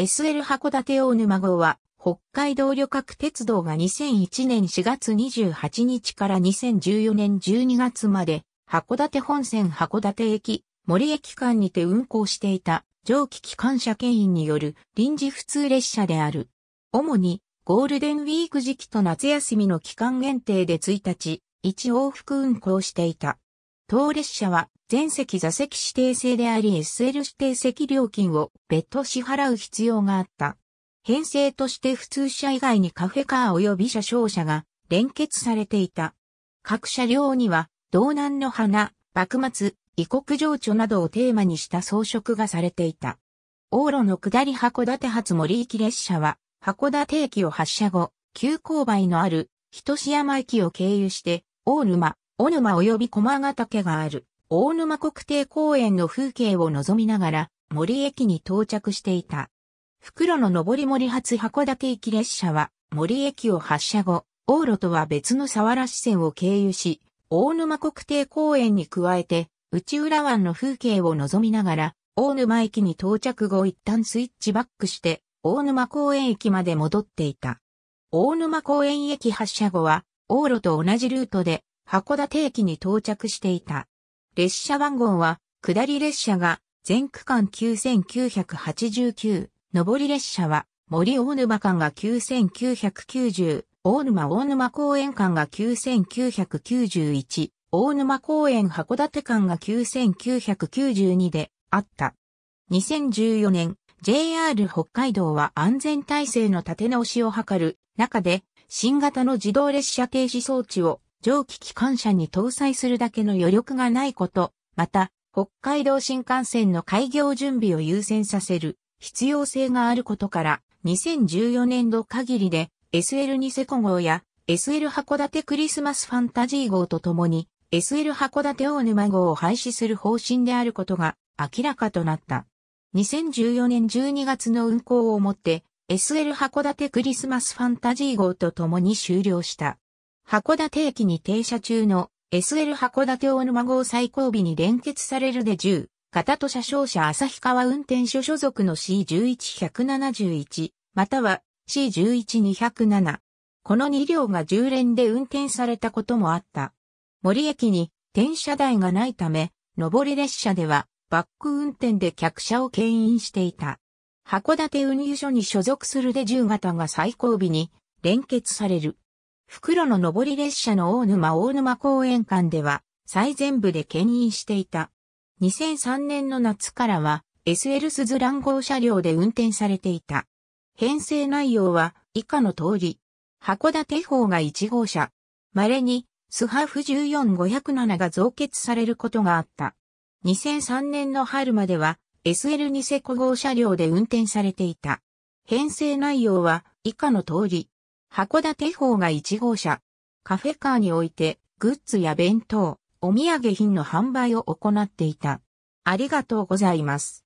SL 函館大沼号は、北海道旅客鉄道が2001年4月28日から2014年12月まで、函館本線函館駅、森駅間にて運行していた蒸気機関車牽引による臨時普通列車である。主にゴールデンウィーク時期と夏休みの期間限定で1日、1往復運行していた。当列車は全席座席指定制であり SL 指定席料金を別途支払う必要があった。編成として普通車以外にカフェカー及び車掌車が連結されていた。各車両には、道南の花、幕末、異国情緒などをテーマにした装飾がされていた。往路の下り函館発森行き列車は、函館駅を発車後、急勾配のある、人志山駅を経由して、大沼、小沼及び駒ヶ岳がある。大沼国定公園の風景を望みながら森駅に到着していた。袋の上り森発函館行き列車は森駅を発車後、往路とは別の沢原支線を経由し、大沼国定公園に加えて、内浦湾の風景を望みながら、大沼駅に到着後一旦スイッチバックして、大沼公園駅まで戻っていた。大沼公園駅発車後は、往路と同じルートで、函館駅に到着していた。列車番号は、下り列車が全区間9989、上り列車は森大沼間が9990、大沼大沼公園間が9991、大沼公園函館間が9992であった。2014年、JR 北海道は安全体制の立て直しを図る中で、新型の自動列車停止装置を蒸気機関車に搭載するだけの余力がないこと、また、北海道新幹線の開業準備を優先させる必要性があることから、2014年度限りで s l ニセコ号や SL 函館クリスマスファンタジー号とともに SL 函館大沼号を廃止する方針であることが明らかとなった。2014年12月の運行をもって SL 函館クリスマスファンタジー号と共に終了した。函館駅に停車中の SL 函館大沼号最後尾に連結されるで10、型と車掌車旭川運転所所属の C11171、または C11207。この2両が10連で運転されたこともあった。森駅に転車台がないため、上り列車ではバック運転で客車を牽引していた。函館運輸所に所属するで10型が最後尾に連結される。袋の上り列車の大沼大沼公園間では、最前部で牽引していた。2003年の夏からは、SL 鈴蘭号車両で運転されていた。編成内容は以下の通り。函館方が1号車。稀に、スハフ14507が増結されることがあった。2003年の春までは、s l ニセコ号車両で運転されていた。編成内容は以下の通り。函館方が1号車。カフェカーにおいて、グッズや弁当、お土産品の販売を行っていた。ありがとうございます。